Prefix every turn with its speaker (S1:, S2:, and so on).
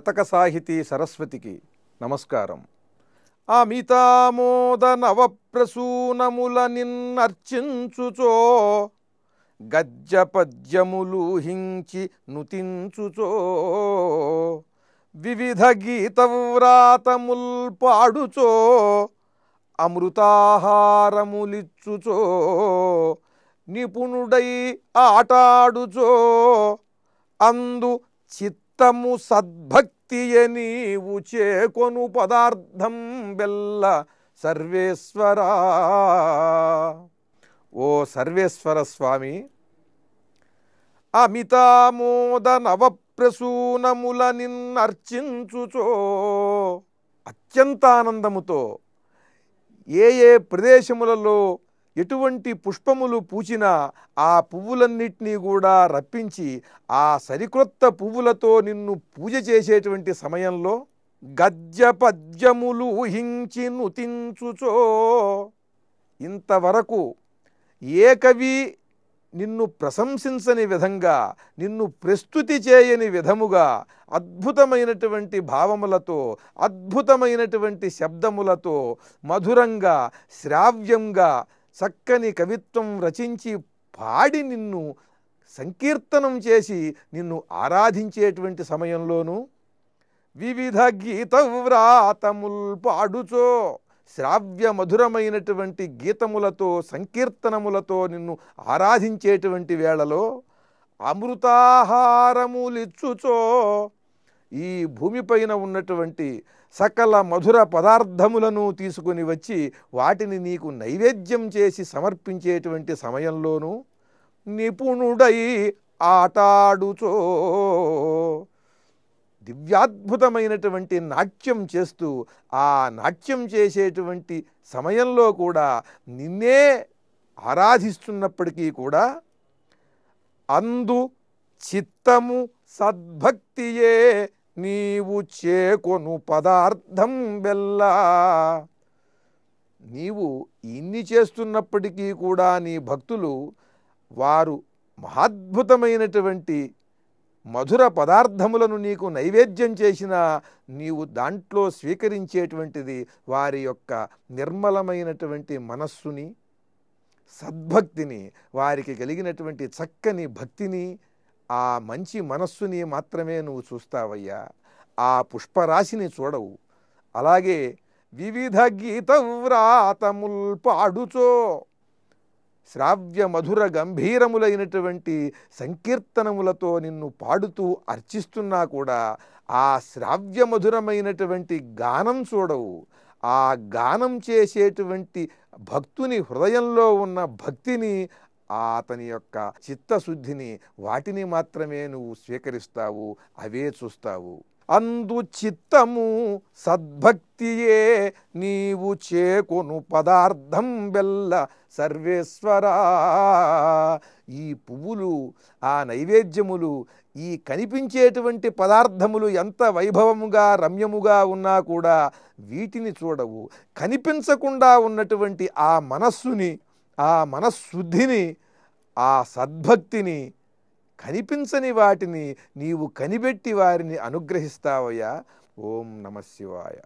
S1: కథక సాహితీ సరస్వతికి నమస్కారం అమితామోద నవప్రసూనముల నిన్నర్చించుచో గజ్జ పద్యములు హించి నుతించుచో వివిధ వ్రాతముల్ పాడుచో అమృతాహారములిచ్చుచో నిపుణుడై ఆటాడుచో అందు చిత్త నిత్తము సద్భక్తియ నీవు చేకొను పదార్థం బెల్ల సర్వేశ్వరా ఓ సర్వేశ్వర స్వామి అమితామోద నవప్రసూనముల నిన్నర్చించుచో అత్యంత ఆనందముతో ఏ ఏ ప్రదేశములలో ఎటువంటి పుష్పములు పూచినా ఆ పువ్వులన్నిటినీ కూడా రప్పించి ఆ సరికొత్త పువ్వులతో నిన్ను పూజ చేసేటువంటి సమయంలో గద్య పద్యములు ఊహించి నుతించుచో ఇంతవరకు ఏ కవి నిన్ను ప్రశంసించని విధంగా నిన్ను ప్రస్తుతి చేయని విధముగా అద్భుతమైనటువంటి భావములతో అద్భుతమైనటువంటి శబ్దములతో మధురంగా శ్రావ్యంగా చక్కని కవిత్వం రచించి పాడి నిన్ను సంకీర్తనం చేసి నిన్ను ఆరాధించేటువంటి సమయంలోనూ వివిధ గీత వ్రాతముల్ పాడుచో శ్రావ్య మధురమైనటువంటి గీతములతో సంకీర్తనములతో నిన్ను ఆరాధించేటువంటి వేళలో అమృతాహారములిచ్చుచో ఈ భూమిపైన ఉన్నటువంటి సకల మధుర పదార్థములను తీసుకుని వచ్చి వాటిని నీకు నైవేద్యం చేసి సమర్పించేటువంటి సమయంలోనూ నిపుణుడై ఆటాడుచో దివ్యాద్భుతమైనటువంటి నాట్యం చేస్తూ ఆ నాట్యం చేసేటువంటి సమయంలో కూడా నిన్నే ఆరాధిస్తున్నప్పటికీ కూడా అందు చిత్తము సద్భక్తియే నీవు చేకొను పదార్థం బెల్లా నీవు ఇన్ని చేస్తున్నప్పటికీ కూడా నీ భక్తులు వారు మహాద్భుతమైనటువంటి మధుర పదార్థములను నీకు నైవేద్యం చేసిన నీవు దాంట్లో స్వీకరించేటువంటిది వారి యొక్క నిర్మలమైనటువంటి మనస్సుని సద్భక్తిని వారికి కలిగినటువంటి చక్కని భక్తిని ఆ మంచి మనస్సుని మాత్రమే నువ్వు చూస్తావయ్యా ఆ పుష్పరాశిని చూడవు అలాగే వివిధ గీత వ్రాతముల్ పాడుచో శ్రావ్య మధుర గంభీరములైనటువంటి సంకీర్తనములతో నిన్ను పాడుతూ అర్చిస్తున్నా కూడా ఆ శ్రావ్య మధురమైనటువంటి గానం చూడవు ఆ గానం చేసేటువంటి భక్తుని హృదయంలో ఉన్న భక్తిని అతని యొక్క చిత్తశుద్ధిని వాటిని మాత్రమే నువ్వు స్వీకరిస్తావు అవే చూస్తావు అందు చిత్తము సద్భక్తియే నీవు చేకొను పదార్థం బెల్ల సర్వేశ్వరా ఈ పువ్వులు ఆ నైవేద్యములు ఈ కనిపించేటువంటి పదార్థములు ఎంత వైభవముగా రమ్యముగా ఉన్నా కూడా వీటిని చూడవు కనిపించకుండా ఉన్నటువంటి ఆ మనస్సుని ఆ మనశుద్ధిని ఆ సద్భక్తిని కనిపించని వాటిని నీవు కనిపెట్టి వారిని అనుగ్రహిస్తావయ్యా ఓం నమ శివాయ